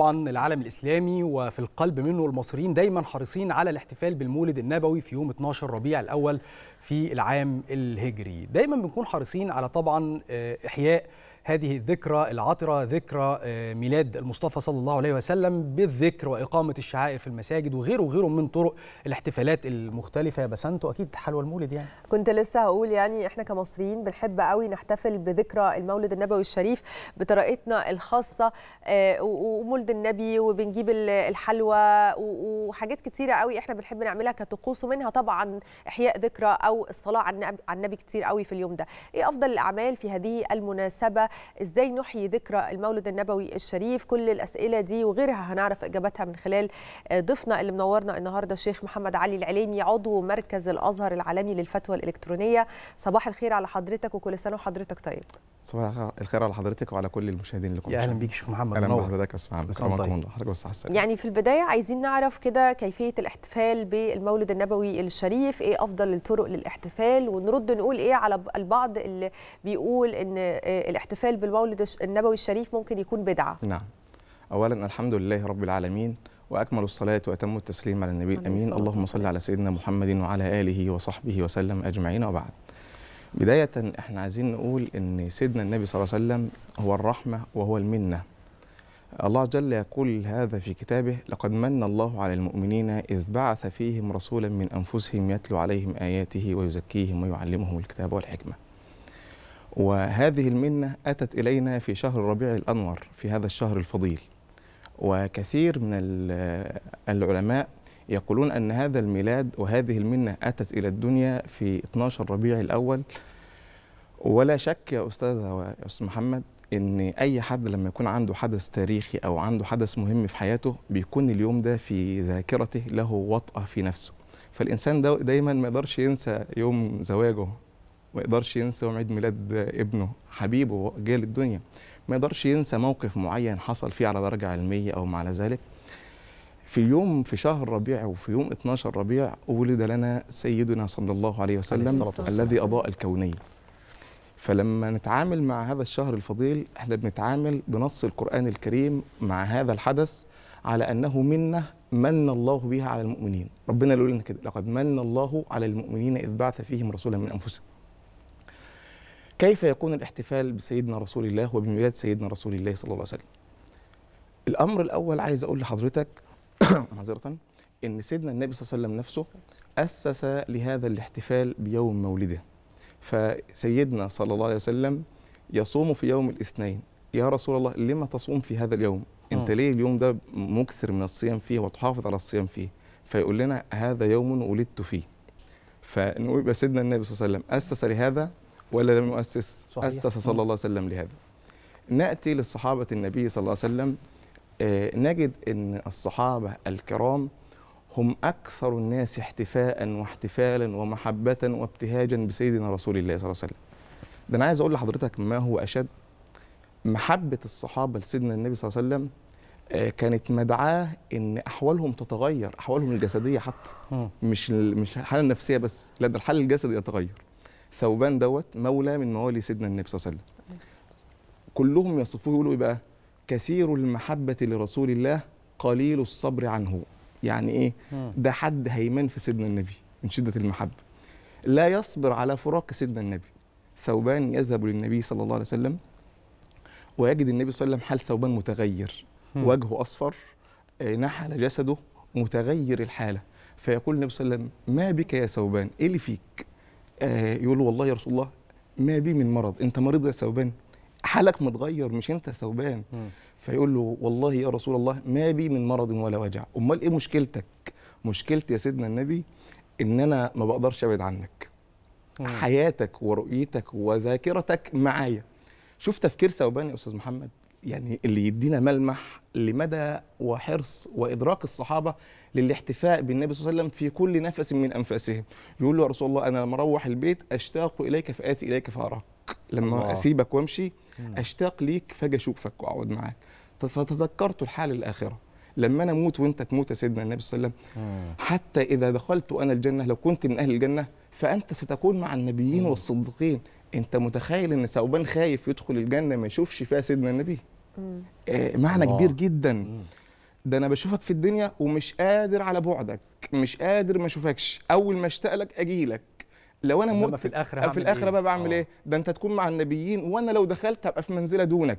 طبعا العالم الإسلامي وفي القلب منه المصريين دايما حريصين على الاحتفال بالمولد النبوي في يوم 12 ربيع الأول في العام الهجري دايما بنكون حريصين على طبعا آه، إحياء هذه الذكرى العطرة ذكرى آه، ميلاد المصطفى صلى الله عليه وسلم بالذكر وإقامة الشعائر في المساجد وغيره وغيره من طرق الاحتفالات المختلفة يا بسنتو أكيد حلوى المولد يعني كنت لسه هقول يعني إحنا كمصريين بنحب قوي نحتفل بذكرى المولد النبوي الشريف بطريقتنا الخاصة آه، ومولد النبي وبنجيب الحلوى وحاجات كتيرة قوي إحنا بنحب نعملها كطقوس ومنها طبعا إحياء ذكرى أو الصلاة على النبي كتير قوي في اليوم ده إيه أفضل الأعمال في هذه المناسبة ازاي نحيي ذكرى المولد النبوي الشريف كل الاسئله دي وغيرها هنعرف اجابتها من خلال ضيفنا اللي منورنا النهارده الشيخ محمد علي العليمي عضو مركز الازهر العالمي للفتوى الالكترونيه صباح الخير على حضرتك وكل سنه وحضرتك طيب صباح الخير على حضرتك وعلى كل المشاهدين اللي كنتم يا اهلا بيك شيخ محمد اهلا بحضرتك اسمع اكرمكم الله حضرتك على السلامه يعني في البدايه عايزين نعرف كده كيفيه الاحتفال بالمولد النبوي الشريف ايه افضل الطرق للاحتفال ونرد نقول ايه على البعض اللي بيقول ان آه، الاحتفال بالمولد النبوي الشريف ممكن يكون بدعه نعم اولا الحمد لله رب العالمين واكمل الصلاه واتم التسليم على النبي الامين اللهم صل على سيدنا محمد وعلى اله وصحبه وسلم اجمعين وبعد بداية احنا عايزين نقول ان سيدنا النبي صلى الله عليه وسلم هو الرحمة وهو المنة الله جل يقول هذا في كتابه لقد من الله على المؤمنين إذ بعث فيهم رسولا من أنفسهم يتلو عليهم آياته ويزكيهم ويعلمهم الكتاب والحكمة وهذه المنة أتت إلينا في شهر ربيع الأنور في هذا الشهر الفضيل وكثير من العلماء يقولون أن هذا الميلاد وهذه المنة أتت إلى الدنيا في 12 ربيع الأول ولا شك يا أستاذ أستاذ محمد ان اي حد لما يكون عنده حدث تاريخي او عنده حدث مهم في حياته بيكون اليوم ده في ذاكرته له وطأة في نفسه فالانسان ده دايما ما يقدرش ينسى يوم زواجه ما يقدرش ينسى يوم عيد ميلاد ابنه حبيبه جاء للدنيا ما يقدرش ينسى موقف معين حصل فيه على درجة علمية او ما على ذلك في يوم في شهر ربيع وفي يوم 12 ربيع ولد لنا سيدنا صلى الله عليه وسلم الذي أضاء الكونية فلما نتعامل مع هذا الشهر الفضيل احنا بنتعامل بنص القرآن الكريم مع هذا الحدث على أنه منه من الله بها على المؤمنين ربنا يقول لنا كده لقد من الله على المؤمنين إذ بعث فيهم رسولا من أنفسهم كيف يكون الاحتفال بسيدنا رسول الله وبميلاد سيدنا رسول الله صلى الله عليه وسلم الأمر الأول عايز أقول لحضرتك معذره ان سيدنا النبي صلى الله عليه وسلم نفسه اسس لهذا الاحتفال بيوم مولده فسيدنا صلى الله عليه وسلم يصوم في يوم الاثنين يا رسول الله لما تصوم في هذا اليوم انت ليه اليوم ده مكثر من الصيام فيه وتحافظ على الصيام فيه فيقول لنا هذا يوم ولدت فيه فنقول سيدنا النبي صلى الله عليه وسلم اسس لهذا ولا لم يؤسس اسس صلى الله عليه وسلم لهذا ناتي للصحابه النبي صلى الله عليه وسلم آه، نجد أن الصحابة الكرام هم أكثر الناس احتفاء واحتفالا ومحبة وابتهاجا بسيدنا رسول الله صلى الله عليه وسلم ده أنا عايز أقول لحضرتك ما هو أشد محبة الصحابة لسيدنا النبي صلى الله عليه وسلم آه، كانت مدعاه ان احوالهم تتغير احوالهم الجسديه حتى مش مش الحاله النفسيه بس لا ده الحال الجسدي يتغير ثوبان دوت مولى من موالي سيدنا النبي صلى الله عليه وسلم كلهم يصفوه يقولوا ايه بقى كثير المحبة لرسول الله قليل الصبر عنه يعني إيه ده حد هيمن في سيدنا النبي من شدة المحبة لا يصبر على فراق سيدنا النبي ثوبان يذهب للنبي صلى الله عليه وسلم ويجد النبي صلى الله عليه وسلم حال ثوبان متغير وجهه أصفر آه، نحل جسده متغير الحالة فيقول النبي صلى الله عليه وسلم ما بك يا ثوبان إيه اللي فيك آه يقول له والله يا رسول الله ما بي من مرض أنت مريض يا ثوبان حالك متغير مش انت ثوبان فيقول له والله يا رسول الله ما بي من مرض ولا وجع امال ايه مشكلتك مشكلتي يا سيدنا النبي ان انا ما بقدرش ابعد عنك مم. حياتك ورؤيتك وذاكرتك معايا شوف تفكير ثوبان يا استاذ محمد يعني اللي يدينا ملمح لمدى وحرص وادراك الصحابه للاحتفاء بالنبي صلى الله عليه وسلم في كل نفس من انفاسهم يقول له يا رسول الله انا لما اروح البيت اشتاق اليك فاتي اليك فاراك لما الله. اسيبك وامشي اشتاق ليك فاجي اشوفك واقعد معاك فتذكرت الحال الاخره لما انا اموت وانت تموت يا سيدنا النبي صلى الله عليه وسلم حتى اذا دخلت انا الجنه لو كنت من اهل الجنه فانت ستكون مع النبيين مم. والصديقين انت متخيل ان ثوبان خايف يدخل الجنه ما يشوفش فيها سيدنا النبي آه معنى كبير جدا مم. ده انا بشوفك في الدنيا ومش قادر على بعدك مش قادر ما اشوفكش اول ما اشتاق لك اجي لك لو انا مت في الاخره في الاخر إيه؟ بقى بعمل آه. ايه ده انت تكون مع النبيين وانا لو دخلت هبقى في منزله دونك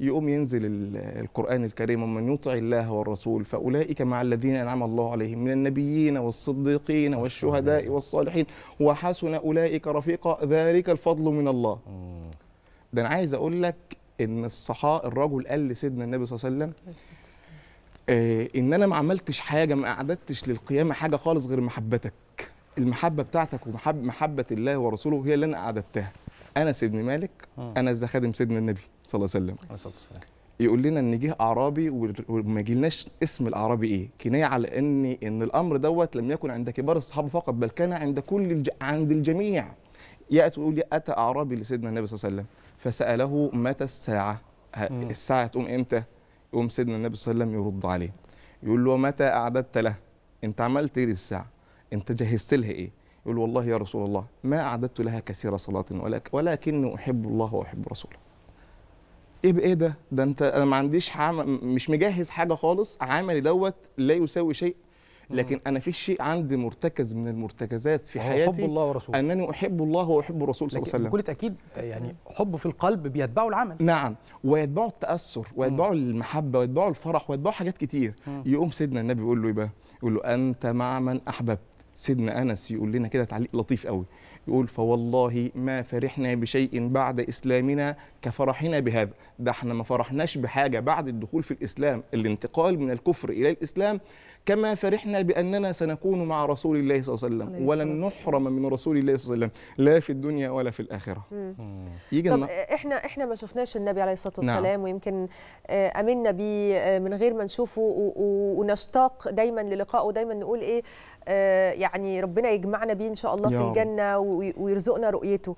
يقوم ينزل القرآن الكريم ومن يطع الله والرسول فأولئك مع الذين أنعم الله عليهم من النبيين والصديقين والشهداء والصالحين وحسن أولئك رفيقا ذلك الفضل من الله ده أنا عايز أقول لك إن الصحاء الرجل قال لسيدنا النبي صلى الله عليه وسلم آه إن أنا ما عملتش حاجة ما أعددتش للقيامة حاجة خالص غير محبتك المحبه بتاعتك ومحبه محبه الله ورسوله هي اللي انا اعددتها انس بن مالك انس ده خادم سيدنا النبي صلى الله عليه وسلم يقول لنا ان جه اعرابي وما جيلناش اسم الاعرابي ايه كنايه على ان ان الامر دوت لم يكن عند كبار الصحابه فقط بل كان عند كل الج... عند الجميع ياتي يقول اتى اعرابي لسيدنا النبي صلى الله عليه وسلم فساله متى الساعه الساعه تقوم امتى يقوم سيدنا النبي صلى الله عليه وسلم يرد عليه يقول له متى اعددت له انت عملت ايه للساعه انت جهزت لها ايه يقول والله يا رسول الله ما اعددت لها كثير صلاه ولك ولكني احب الله واحب رسوله ايه بايه ده ده انت انا ما عنديش مش مجهز حاجه خالص عملي دوت لا يساوي شيء لكن انا في شيء عندي مرتكز من المرتكزات في حياتي حب الله ورسوله انني احب الله واحب الرسول صلى الله عليه وسلم بكل تاكيد يعني حب في القلب بيتبعه العمل نعم ويتبعه التاثر ويتبعه المحبه ويتبعه الفرح ويتبعه حاجات كتير يقوم سيدنا النبي يقول له ايه بقى يقول له انت مع من احببت سيدنا انس يقول لنا كده تعليق لطيف قوي يقول فوالله ما فرحنا بشيء بعد اسلامنا كفرحنا بهذا ده احنا ما فرحناش بحاجه بعد الدخول في الاسلام الانتقال من الكفر الى الاسلام كما فرحنا باننا سنكون مع رسول الله صلى الله عليه وسلم ولن نحرم من رسول الله صلى الله عليه وسلم لا في الدنيا ولا في الاخره يجي طب احنا احنا ما شفناش النبي عليه الصلاه نعم. والسلام نعم. ويمكن آه، امنا بيه آه، من غير ما نشوفه ونشتاق دايما للقائه ودايما نقول ايه آه، يعني ربنا يجمعنا بيه ان شاء الله في الجنه ويرزقنا رؤيته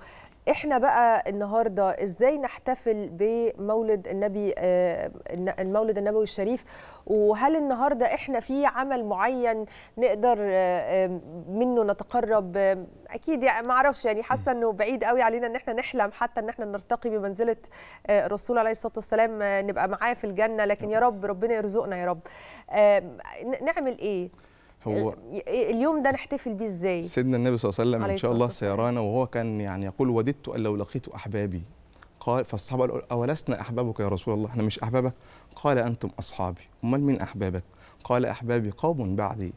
احنا بقى النهارده ازاي نحتفل بمولد النبي آه، المولد النبوي الشريف وهل النهارده احنا في عمل معين نقدر آه، منه نتقرب اكيد يعني ما اعرفش يعني حاسه انه بعيد قوي علينا ان احنا نحلم حتى ان احنا نرتقي بمنزله الرسول عليه الصلاه والسلام نبقى معاه في الجنه لكن يا رب ربنا يرزقنا يا رب نعمل ايه هو آه، اليوم ده نحتفل بيه ازاي سيدنا النبي صلى الله عليه وسلم ان شاء الله سيرانا وهو كان يعني يقول وددت ان لو لقيت احبابي قال فالصحابه قالوا اولسنا احبابك يا رسول الله احنا مش احبابك قال انتم اصحابي امال من احبابك قال احبابي قوم بعدي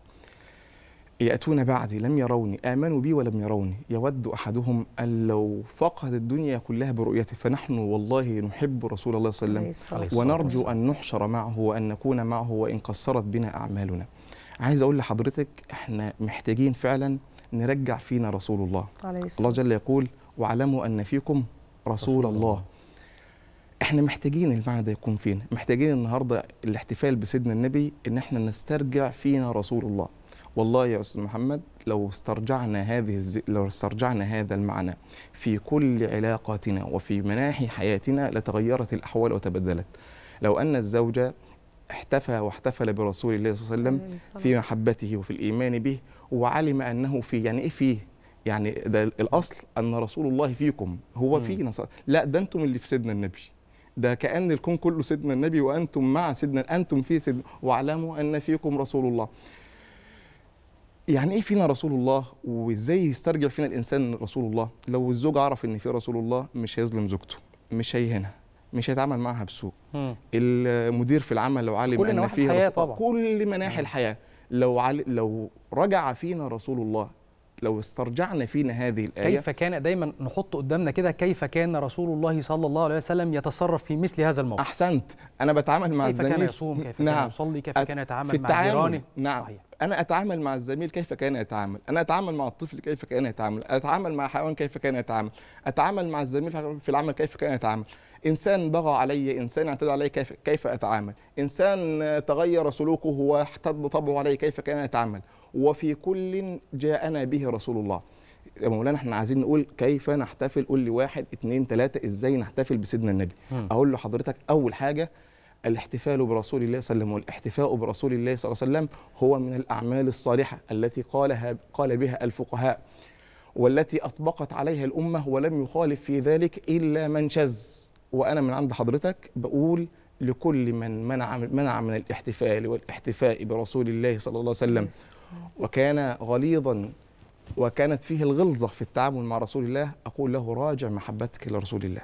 يأتون بعدي لم يروني آمنوا بي ولم يروني يود أحدهم أن لو فقد الدنيا كلها برؤيته فنحن والله نحب رسول الله صلى الله عليه وسلم ونرجو أن نحشر معه وأن نكون معه وإن قصرت بنا أعمالنا عايز اقول لحضرتك احنا محتاجين فعلا نرجع فينا رسول الله عليه الله جل يقول واعلموا ان فيكم رسول الله. الله احنا محتاجين المعنى ده يكون فينا محتاجين النهارده الاحتفال بسيدنا النبي ان احنا نسترجع فينا رسول الله والله يا استاذ محمد لو استرجعنا هذه الز... لو استرجعنا هذا المعنى في كل علاقاتنا وفي مناحي حياتنا لتغيرت الاحوال وتبدلت لو ان الزوجه احتفى واحتفل برسول الله صلى الله عليه وسلم في محبته وفي الإيمان به وعلم أنه فيه يعني إيه فيه يعني ده الأصل أن رسول الله فيكم هو فينا لا ده أنتم اللي في سيدنا النبي ده كأن الكون كله سيدنا النبي وأنتم مع سيدنا أنتم في سيدنا واعلموا أن فيكم رسول الله يعني ايه فينا رسول الله وازاي يسترجع فينا الانسان رسول الله لو الزوج عرف ان في رسول الله مش هيظلم زوجته مش هيهنها مش هيتعامل معاها بسوء المدير في العمل لو علم ان فيها طبعا. كل مناحي الحياه لو عل... لو رجع فينا رسول الله لو استرجعنا فينا هذه الآية كيف كان دايما نحط قدامنا كده كيف كان رسول الله صلى الله عليه وسلم يتصرف في مثل هذا الموقف أحسنت أنا بتعامل مع كيف الزميل كيف كان يصوم كيف نعم. كان يصلي كيف أت... كان يتعامل في التعامل. مع جيرانه نعم صحيح. أنا أتعامل مع الزميل كيف كان يتعامل أنا أتعامل مع الطفل كيف كان يتعامل أتعامل مع حيوان كيف كان يتعامل أتعامل مع الزميل في العمل كيف كان يتعامل انسان بغى علي انسان اعتدى علي كيف كيف اتعامل انسان تغير سلوكه واحتد طبعه علي كيف كان يتعامل وفي كل جاءنا به رسول الله يا مولانا احنا عايزين نقول كيف نحتفل قول لي واحد اتنين تلاته ازاي نحتفل بسيدنا النبي م. اقول لحضرتك اول حاجه الاحتفال برسول الله صلى الله عليه وسلم والاحتفاء برسول الله صلى الله عليه وسلم هو من الأعمال الصالحة التي قالها قال بها الفقهاء والتي أطبقت عليها الأمة ولم يخالف في ذلك إلا من شذ وانا من عند حضرتك بقول لكل من منع منع من الاحتفال والاحتفاء برسول الله صلى الله عليه وسلم وكان غليظا وكانت فيه الغلظه في التعامل مع رسول الله اقول له راجع محبتك لرسول الله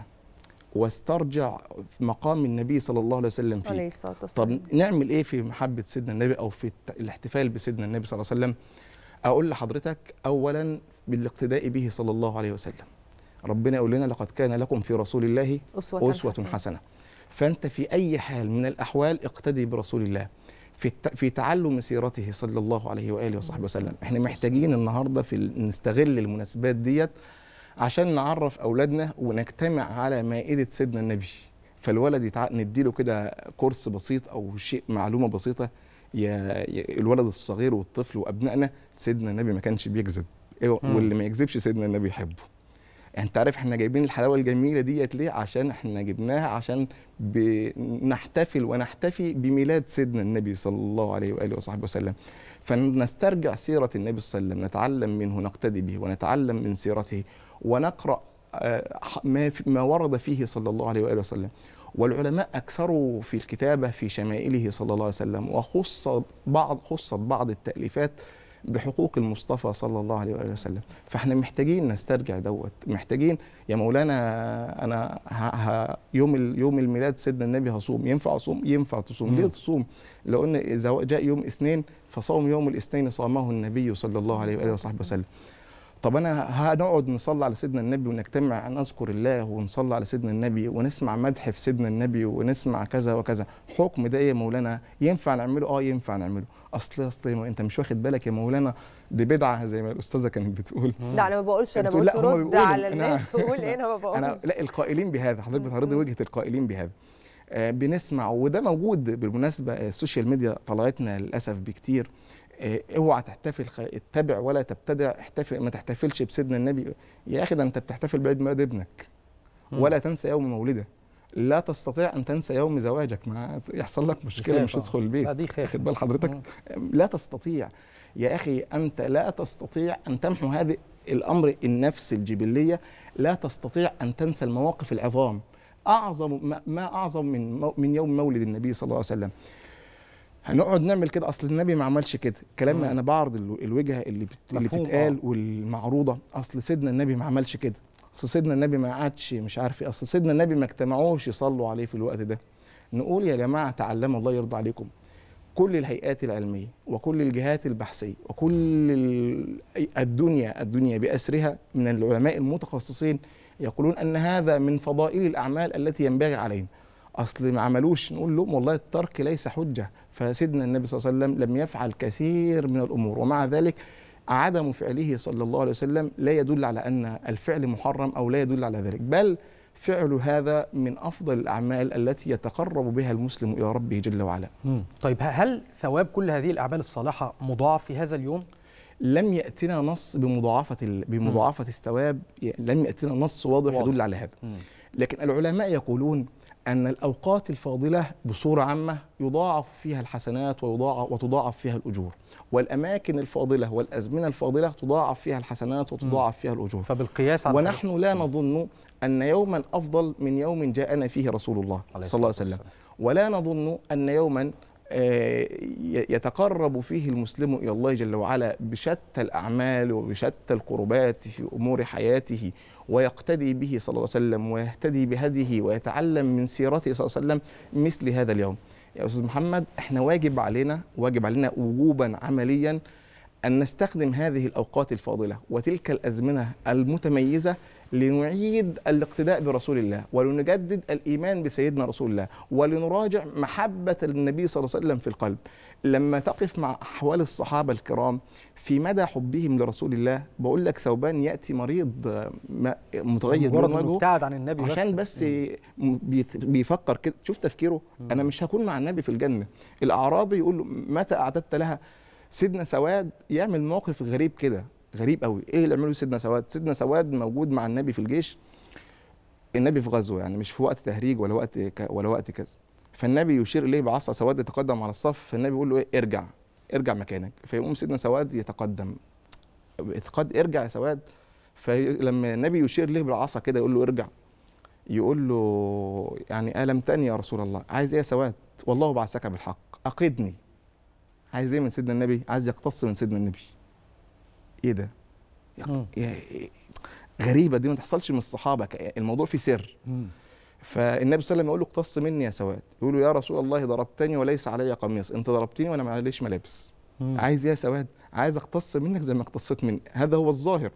واسترجع مقام النبي صلى الله عليه وسلم فيه عليه طب نعمل ايه في محبه سيدنا النبي او في الاحتفال بسيدنا النبي صلى الله عليه وسلم اقول لحضرتك اولا بالاقتداء به صلى الله عليه وسلم ربنا يقول لنا لقد كان لكم في رسول الله أسوة, أسوة حسنة. حسنة فأنت في أي حال من الأحوال اقتدي برسول الله في في تعلم سيرته صلى الله عليه واله وصحبه وسلم احنا محتاجين النهارده في نستغل المناسبات ديت عشان نعرف اولادنا ونجتمع على مائده سيدنا النبي فالولد يتع... نديله كده كورس بسيط او شيء معلومه بسيطه يا الولد الصغير والطفل وابنائنا سيدنا النبي ما كانش بيكذب إيه واللي ما يكذبش سيدنا النبي يحبه انت عارف احنا جايبين الحلاوه الجميله ديت ليه عشان احنا جبناها عشان بنحتفل ونحتفي بميلاد سيدنا النبي صلى الله عليه واله وصحبه وسلم فنسترجع سيره النبي صلى الله عليه وسلم نتعلم منه نقتدي به ونتعلم من سيرته ونقرا آه، ما ما ورد فيه صلى الله عليه واله وسلم والعلماء اكثروا في الكتابه في شمائله صلى الله عليه وسلم وخص بعض خصت بعض التاليفات بحقوق المصطفى صلى الله عليه وآله وسلم فاحنا محتاجين نسترجع دوت محتاجين يا مولانا أنا ها يوم يوم الميلاد سيدنا النبي هصوم ينفع أصوم ينفع تصوم ليه تصوم لو إن إذا جاء يوم اثنين فصوم يوم الاثنين صامه النبي صلى الله عليه وآله وصحبه وسلم طب انا هنقعد نصلي على سيدنا النبي ونجتمع نذكر الله ونصلي على سيدنا النبي ونسمع مدح في سيدنا النبي ونسمع كذا وكذا حكم ده يا مولانا ينفع نعمله اه ينفع نعمله اصل اصل انت مش واخد بالك يا مولانا دي بدعه زي ما الاستاذه كانت بتقول لا انا ما بقولش انا بقول ترد على الناس تقول ايه انا ما بقولش انا لا القائلين بهذا حضرتك بتعرضي وجهه القائلين بهذا آه بنسمع وده موجود بالمناسبه السوشيال آه، ميديا طلعتنا للاسف بكتير آه، اوعى تحتفل اتبع ولا تبتدع احتفل ما تحتفلش بسيدنا النبي يا اخي ده انت بتحتفل بعيد ميلاد ابنك ولا تنسى يوم مولده لا تستطيع ان تنسى يوم زواجك ما يحصل لك مشكله مش تدخل البيت آه، خد بال حضرتك لا تستطيع يا اخي انت لا تستطيع ان تمحو هذا الامر النفس الجبليه لا تستطيع ان تنسى المواقف العظام اعظم ما اعظم من من يوم مولد النبي صلى الله عليه وسلم هنقعد نعمل كده اصل النبي ما عملش كده الكلام انا بعرض الوجهه اللي بت... اللي بتتقال آه. والمعروضه اصل سيدنا النبي ما عملش كده اصل سيدنا النبي ما قعدش مش عارف ايه اصل سيدنا النبي ما اجتمعوش يصلوا عليه في الوقت ده نقول يا جماعه تعلموا الله يرضى عليكم كل الهيئات العلميه وكل الجهات البحثيه وكل الدنيا الدنيا باسرها من العلماء المتخصصين يقولون ان هذا من فضائل الاعمال التي ينبغي علينا اصل ما عملوش نقول لهم والله الترك ليس حجه فسيدنا النبي صلى الله عليه وسلم لم يفعل كثير من الامور ومع ذلك عدم فعله صلى الله عليه وسلم لا يدل على ان الفعل محرم او لا يدل على ذلك بل فعل هذا من افضل الاعمال التي يتقرب بها المسلم الى ربه جل وعلا. طيب هل ثواب كل هذه الاعمال الصالحه مضاعف في هذا اليوم؟ لم ياتنا نص بمضاعفه بمضاعفه الثواب لم ياتنا نص واضح, يدل على هذا. مم. لكن العلماء يقولون أن الأوقات الفاضلة بصورة عامة يضاعف فيها الحسنات ويضاعف وتضاعف فيها الأجور والأماكن الفاضلة والأزمنة الفاضلة تضاعف فيها الحسنات وتضاعف فيها الأجور فبالقياس ونحن لا نظن أن يوما أفضل من يوم جاءنا فيه رسول الله صلى الله عليه وسلم ولا نظن أن يوما آه، يتقرب فيه المسلم إلى الله جل وعلا بشتى الأعمال وبشتى القربات في أمور حياته ويقتدي به صلى الله عليه وسلم ويهتدي بهديه ويتعلم من سيرته صلى الله عليه وسلم مثل هذا اليوم يا استاذ محمد احنا واجب علينا واجب علينا وجوبا عمليا ان نستخدم هذه الاوقات الفاضله وتلك الازمنه المتميزه لنعيد الاقتداء برسول الله ولنجدد الايمان بسيدنا رسول الله ولنراجع محبه النبي صلى الله عليه وسلم في القلب لما تقف مع أحوال الصحابة الكرام في مدى حبهم لرسول الله بقول لك ثوبان يأتي مريض آه، متغير من وجهه عن النبي عشان بس, بس بيفكر كده شوف تفكيره مم. أنا مش هكون مع النبي في الجنة الأعرابي يقول له متى أعددت لها سيدنا سواد يعمل موقف غريب كده غريب قوي ايه اللي عمله سيدنا سواد سيدنا سواد موجود مع النبي في الجيش النبي في غزوه يعني مش في وقت تهريج ولا وقت ولا وقت كذا فالنبي يشير اليه بعصا سواد يتقدم على الصف فالنبي يقول له ايه ارجع ارجع مكانك فيقوم سيدنا سواد يتقدم ارجع يا سواد فلما النبي يشير ليه بالعصا كده يقول له ارجع يقول له يعني ألمتني يا رسول الله عايز ايه يا سواد والله بعثك بالحق أقدني عايز ايه من سيدنا النبي عايز يقتص من سيدنا النبي ايه ده يق... غريبه دي ما تحصلش من الصحابه الموضوع فيه سر فالنبي صلى الله عليه وسلم يقول له اقتص مني يا سواد يقول له يا رسول الله ضربتني وليس علي قميص انت ضربتني وانا معليش ملابس مم. عايز يا سواد عايز اقتص منك زي ما اقتصيت مني هذا هو الظاهر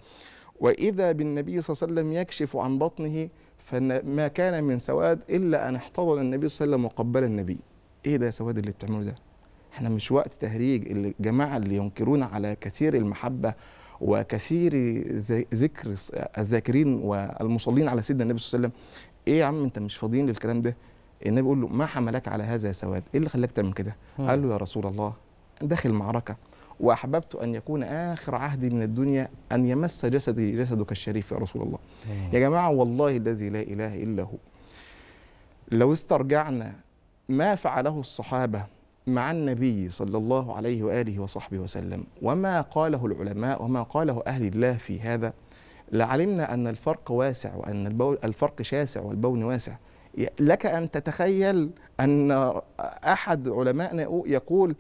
واذا بالنبي صلى الله عليه وسلم يكشف عن بطنه فما كان من سواد الا ان احتضن النبي صلى الله عليه وسلم وقبل النبي ايه ده يا سواد اللي بتعمله ده احنا مش وقت تهريج الجماعه اللي ينكرون على كثير المحبه وكثير ذكر الذاكرين والمصلين على سيدنا النبي صلى الله عليه وسلم ايه يا عم انت مش فاضيين للكلام ده النبي بيقول له ما حملك على هذا يا سواد ايه اللي خلاك تعمل كده قال له يا رسول الله داخل معركه واحببت ان يكون اخر عهدي من الدنيا ان يمس جسدي جسدك الشريف يا رسول الله يا جماعه والله الذي لا اله الا هو لو استرجعنا ما فعله الصحابه مع النبي صلى الله عليه واله وصحبه وسلم وما قاله العلماء وما قاله اهل الله في هذا لعلمنا أن الفرق واسع وأن البول الفرق شاسع والبون واسع لك أن تتخيل أن أحد علمائنا يقول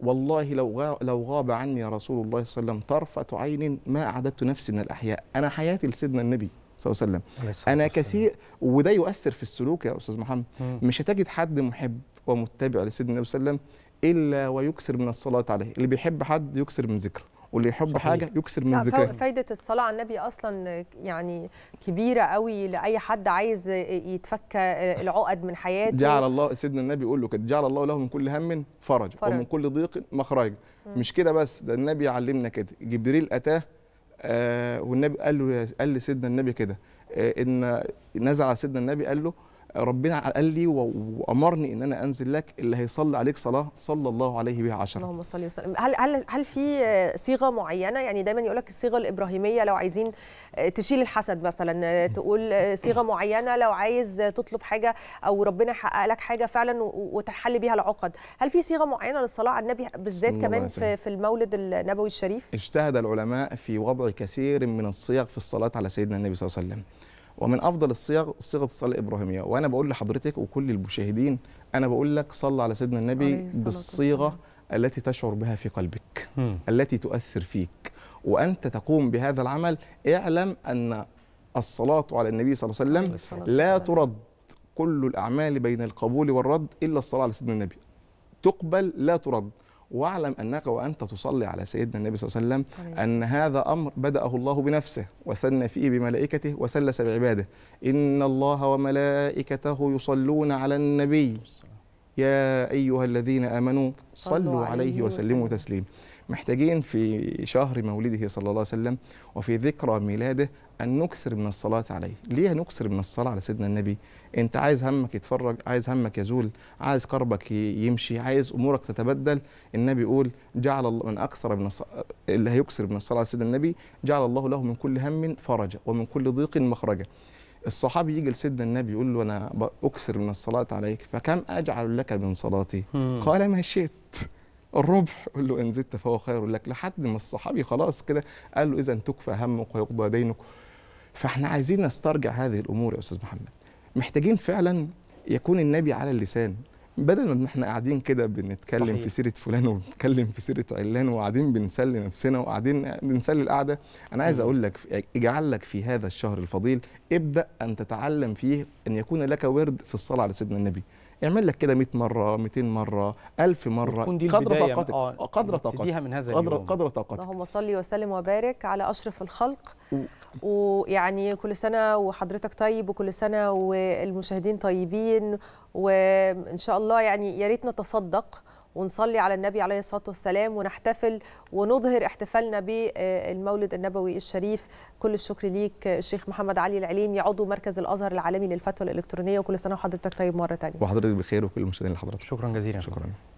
والله لو لو غاب عني رسول الله صلى الله عليه وسلم طرفة عين ما أعددت نفسي من الأحياء أنا حياتي لسيدنا النبي صلى الله عليه وسلم أنا كثير وده يؤثر في السلوك يا أستاذ محمد مش هتجد حد محب ومتبع لسيدنا النبي صلى الله عليه وسلم إلا ويكثر من الصلاة عليه اللي بيحب حد يكثر من ذكره واللي يحب صحيح. حاجه يكسر من ذكاه فايده الصلاه على النبي اصلا يعني كبيره قوي لاي حد عايز يتفك العقد من حياته جعل الله سيدنا النبي يقول له كده جعل الله له من كل هم فرج, فرج. ومن كل ضيق مخرج مش كده بس ده النبي علمنا كده جبريل اتاه آه والنبي قال له قال لسيدنا النبي كده آه ان نزل على سيدنا النبي قال له ربنا قال لي وامرني ان انا انزل لك اللي هيصلي عليك صلاه صلى الله عليه بها عشرة اللهم صل وسلم هل هل هل في صيغه معينه يعني دايما يقول لك الصيغه الابراهيميه لو عايزين تشيل الحسد مثلا تقول صيغه معينه لو عايز تطلب حاجه او ربنا يحقق لك حاجه فعلا وتنحل بيها العقد هل في صيغه معينه للصلاه على النبي بالذات كمان في, في المولد النبوي الشريف اجتهد العلماء في وضع كثير من الصيغ في الصلاه على سيدنا النبي صلى الله عليه وسلم ومن افضل الصيغ صيغه الصلاه الابراهيميه وانا بقول لحضرتك وكل المشاهدين انا بقول لك صل على سيدنا النبي بالصيغه التي تشعر بها في قلبك م. التي تؤثر فيك وانت تقوم بهذا العمل اعلم ان الصلاه على النبي صلى الله عليه وسلم لا ترد كل الاعمال بين القبول والرد الا الصلاه على سيدنا النبي تقبل لا ترد واعلم انك وانت تصلي على سيدنا النبي صلى الله عليه وسلم ان هذا امر بداه الله بنفسه وثنى فيه بملائكته وسلس بعباده ان الله وملائكته يصلون على النبي يا ايها الذين امنوا صلوا عليه وسلموا تسليما محتاجين في شهر مولده صلى الله عليه وسلم وفي ذكرى ميلاده أن نكثر من الصلاة عليه ليه نكثر من الصلاة على سيدنا النبي أنت عايز همك يتفرج عايز همك يزول عايز كربك يمشي عايز أمورك تتبدل النبي يقول جعل الله من أكثر من الصلاة اللي هيكثر من الصلاة على سيدنا النبي جعل الله له من كل هم فرجا ومن كل ضيق مخرجا الصحابي يجي لسيدنا النبي يقول له انا اكثر من الصلاه عليك فكم اجعل لك من صلاتي؟ قال ما شئت الربع قل له ان زدت فهو خير لك لحد ما الصحابي خلاص كده قال له اذا تكفى همك ويقضى دينك فاحنا عايزين نسترجع هذه الامور يا استاذ محمد محتاجين فعلا يكون النبي على اللسان بدل ما احنا قاعدين كده بنتكلم صحيح. في سيره فلان وبنتكلم في سيره علان وقاعدين بنسلي نفسنا وقاعدين بنسلي القعده انا عايز اقول لك اجعل لك في هذا الشهر الفضيل ابدا ان تتعلم فيه ان يكون لك ورد في الصلاه على سيدنا النبي اعمل لك كده 100 مره 200 مره 1000 مره دي قدر طاقتك آه، قدر طاقتك من هذا قدر طاقتك اللهم صل وسلم وبارك على اشرف الخلق ويعني كل سنه وحضرتك طيب وكل سنه والمشاهدين طيبين وان شاء الله يعني يا ريت نتصدق ونصلي على النبي عليه الصلاه والسلام ونحتفل ونظهر احتفالنا بالمولد النبوي الشريف كل الشكر ليك الشيخ محمد علي العليمي عضو مركز الازهر العالمي للفتوى الالكترونيه وكل سنه وحضرتك طيب مره ثانيه وحضرتك بخير وكل المشاهدين اللي حضرتك شكرا جزيلا شكرا